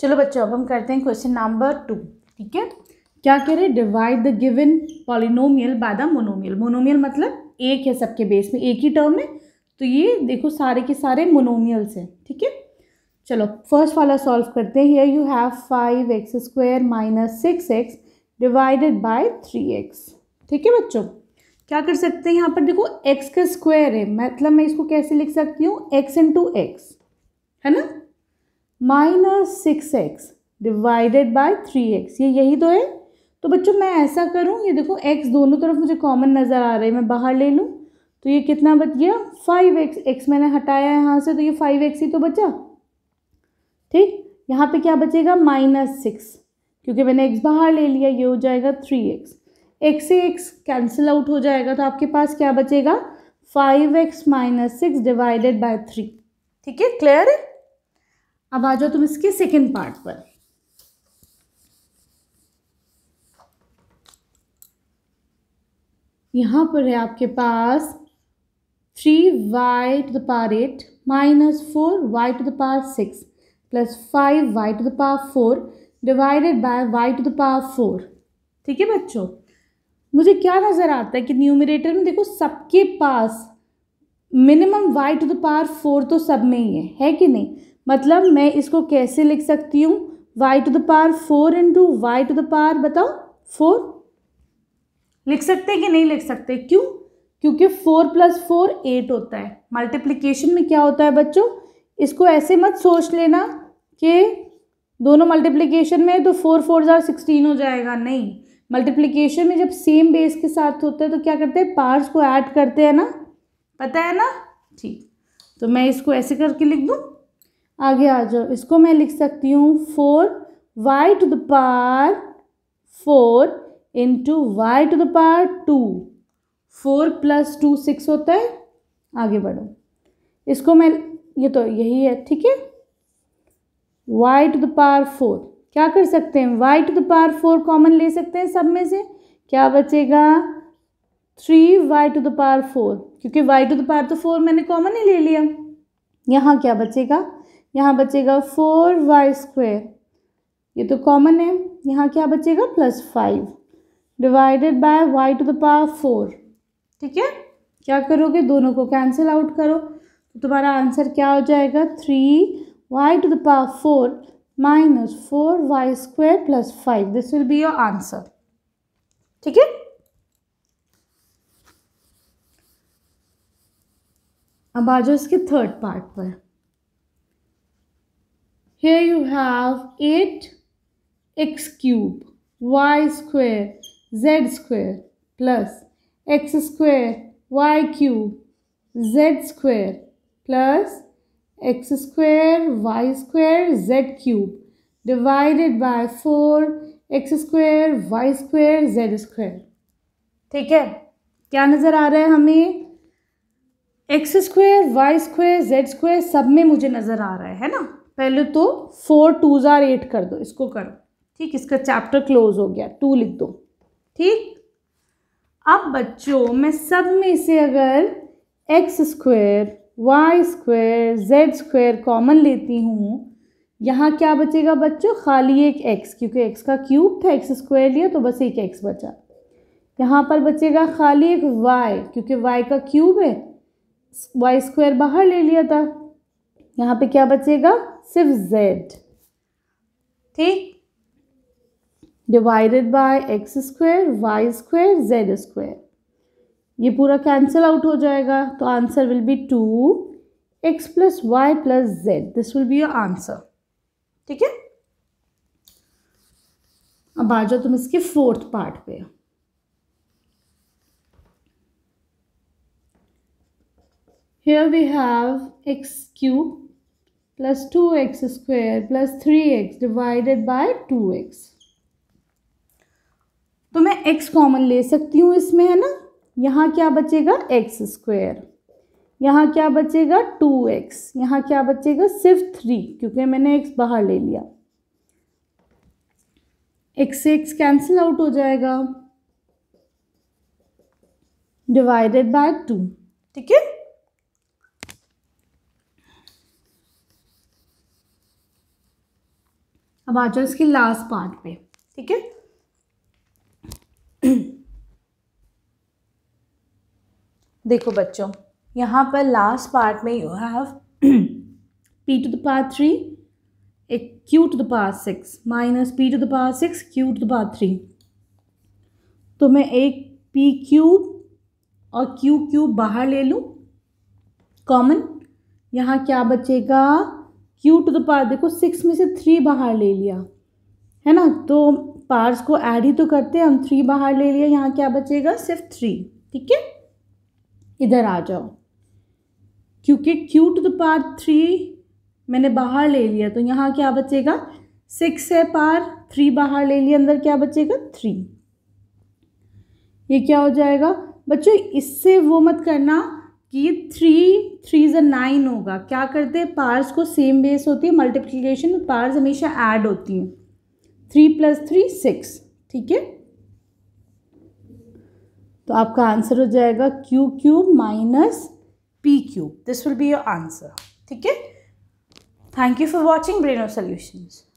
चलो बच्चों अब हम करते हैं क्वेश्चन नंबर टू ठीक है क्या कह रहे divide the given polynomial by the monomial monomial मतलब एक है सबके बेस में एक ही टर्म है तो ये देखो सारे के सारे मोनोमियल्स हैं ठीक है चलो फर्स्ट वाला सॉल्व करते हैं you have five x square minus six x divided by three x ठीक है बच्चों क्या कर सकते हैं यहाँ पर देखो एक्स का स्क्वायर है मतलब मैं इसको कैसे लिख सकती हूँ एक्स इंटू एक्स है ना minus six x divided by three x ये यही दो तो है तो बच्चों मैं ऐसा करूँ ये देखो एक्स दोनों तरफ मुझे कॉमन नज़र आ रहा है मैं बाहर ले लूँ तो ये कितना बच गया फाइव एक्स एक्स मैंने हटाया है यहाँ से तो ये फाइव एक्स ही तो बचा ठीक यहाँ पे क्या बचेगा माइनस सिक्स क्योंकि मैंने एक्स बाहर ले लिया ये हो जाएगा थ्री एक्स एक्स से एक्स कैंसिल आउट हो जाएगा तो आपके पास क्या बचेगा five x minus six divided by three ठीक है क्लियर है अब आ जाओ तुम इसके सेकेंड पार्ट पर यहाँ पर है आपके पास three y to the power eight minus four y to the power six plus five y to the power four divided by y to the power four ठीक है बच्चों मुझे क्या नज़र आता है कि न्यूमिरेटर में देखो सबके पास minimum y to the power four तो सब में ही है है कि नहीं मतलब मैं इसको कैसे लिख सकती हूँ y to the power four into y to the power बताओ फोर लिख सकते कि नहीं लिख सकते क्यों क्योंकि फोर प्लस फोर एट होता है मल्टीप्लिकेशन में क्या होता है बच्चों इसको ऐसे मत सोच लेना कि दोनों मल्टीप्लिकेशन में तो फोर फोर ज़ार सिक्सटीन हो जाएगा नहीं मल्टीप्लिकेशन में जब सेम बेस के साथ होता है तो क्या करते हैं पार्ट्स को ऐड करते हैं ना पता है ना ठीक तो मैं इसको ऐसे करके लिख दूँ आगे आ जाओ इसको मैं लिख सकती हूँ four y to the power four into y to the power two four plus two six होता है आगे बढ़ो इसको मैं ये तो यही है ठीक है y to the power four क्या कर सकते हैं y to the power four common ले सकते हैं सब में से क्या बचेगा three y to the power four क्योंकि वाई टू द पार तो फोर मैंने कॉमन ही ले लिया यहाँ क्या बचेगा यहाँ बचेगा फोर वाई स्क्वेयर ये तो कॉमन है यहाँ क्या बचेगा plus five divided by y to the power four ठीक है क्या करोगे दोनों को कैंसिल आउट करो तो तुम्हारा आंसर क्या हो जाएगा three y to the power four minus four y square plus five this will be your answer ठीक है अब आ जाओ इसके थर्ड पार्ट पर Here you have 8 x cube, y square, z square plus x square, y cube, z square plus x square, y square, z cube divided by 4 x square y square z square ठीक है क्या नज़र आ रहा है हमें x square y square z square सब में मुझे नज़र आ रहा है है ना पहले तो फोर टू ज़ार एट कर दो इसको करो ठीक इसका चैप्टर क्लोज हो गया टू लिख दो ठीक अब बच्चों मैं सब में से अगर x square y square z square common लेती हूँ यहाँ क्या बचेगा बच्चों खाली एक एक्स क्योंकि एक्स का क्यूब था एक्स स्क्वायर लिया तो बस एक एक्स बचा यहाँ पर बचेगा खाली एक वाई क्योंकि वाई का क्यूब है वाई स्क्वायर बाहर ले लिया था यहाँ पे क्या बचेगा सिर्फ z ठीक divided by x square y square z square ये पूरा कैंसिल आउट हो जाएगा तो answer will be two x plus y plus z this will be your answer ठीक है अब आ जाओ तुम इसके फोर्थ पार्ट पे here we have x cube plus 2x square plus 3x divided by 2x तो मैं x कॉमन ले सकती हूँ इसमें है ना यहाँ क्या बचेगा एक्स स्क्वेयर यहाँ क्या बचेगा 2x यहाँ क्या बचेगा सिर्फ 3 क्योंकि मैंने x बाहर ले लिया x से x कैंसिल आउट हो जाएगा डिवाइडेड बाय टू ठीक है अब आ जाओ इसकी लास्ट पार्ट पे ठीक है देखो बच्चों यहाँ पर लास्ट पार्ट में you have p to the power three एक q to the power six minus p to the power six q to the power three तो मैं एक पी क्यूब और क्यू क्यूब बाहर ले लूँ कॉमन यहाँ क्या बचेगा क्यू टू द पार देखो सिक्स में से थ्री बाहर ले लिया है ना तो पार्स को ऐड ही तो करते हम थ्री बाहर ले लिया यहाँ क्या बचेगा सिर्फ थ्री ठीक है इधर आ जाओ क्योंकि q to the power three मैंने बाहर ले लिया तो यहाँ क्या बचेगा सिक्स है पार थ्री बाहर ले लिया अंदर क्या बचेगा थ्री ये क्या हो जाएगा बच्चों इससे वो मत करना कि ये थ्री थ्री ज नाइन होगा क्या करते हैं पार्स को सेम बेस होती है मल्टीप्लिकेशन में पार्स हमेशा ऐड होती हैं थ्री प्लस थ्री सिक्स ठीक है तो आपका आंसर हो जाएगा q cube minus p cube this will be your answer ठीक है thank you for watching brain of solutions